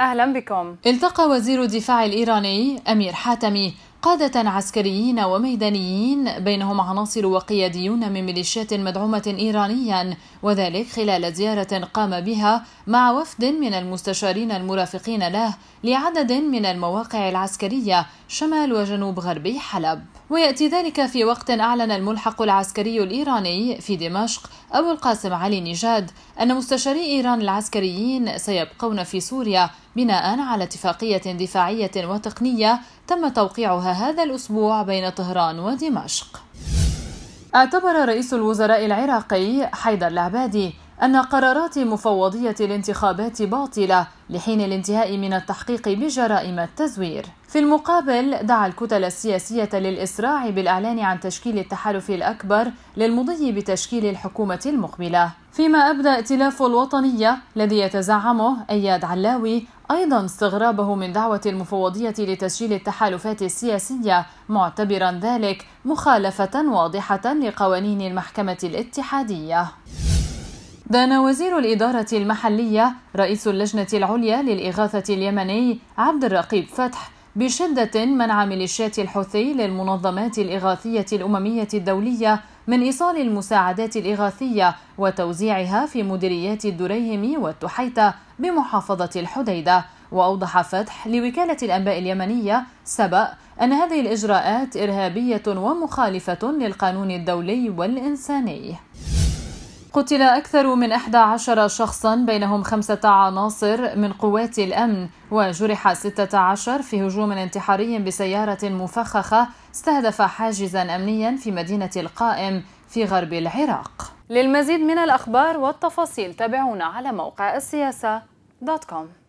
أهلا بكم التقى وزير الدفاع الإيراني أمير حاتمي قادة عسكريين وميدانيين بينهم عناصر وقياديون من ميليشيات مدعومة إيرانيا وذلك خلال زيارة قام بها مع وفد من المستشارين المرافقين له لعدد من المواقع العسكرية شمال وجنوب غربي حلب ويأتي ذلك في وقت أعلن الملحق العسكري الإيراني في دمشق أبو القاسم علي نجاد أن مستشاري إيران العسكريين سيبقون في سوريا بناء على اتفاقية دفاعية وتقنية تم توقيعها هذا الأسبوع بين طهران ودمشق. اعتبر رئيس الوزراء العراقي حيدر العبادي أن قرارات مفوضية الانتخابات باطلة لحين الانتهاء من التحقيق بجرائم التزوير. في المقابل دعا الكتل السياسية للإسراع بالإعلان عن تشكيل التحالف الأكبر للمضي بتشكيل الحكومة المقبلة. فيما أبدى ائتلاف الوطنية الذي يتزعمه أياد علاوي أيضا استغرابه من دعوة المفوضية لتسجيل التحالفات السياسية معتبرا ذلك مخالفة واضحة لقوانين المحكمة الاتحادية دان وزير الإدارة المحلية رئيس اللجنة العليا للإغاثة اليمني عبد الرقيب فتح بشدة منع ميليشيات الحوثي للمنظمات الإغاثية الأممية الدولية من إيصال المساعدات الإغاثية وتوزيعها في مديريات الدريهم والتحيتة بمحافظة الحديدة وأوضح فتح لوكالة الأنباء اليمنية سبأ أن هذه الإجراءات إرهابية ومخالفة للقانون الدولي والإنساني قتل أكثر من 11 شخصا بينهم خمسة عناصر من قوات الأمن وجرح 16 في هجوم انتحاري بسيارة مفخخة استهدف حاجزا أمنيا في مدينة القائم في غرب العراق للمزيد من الأخبار والتفاصيل تابعونا على موقع السياسة دوت كوم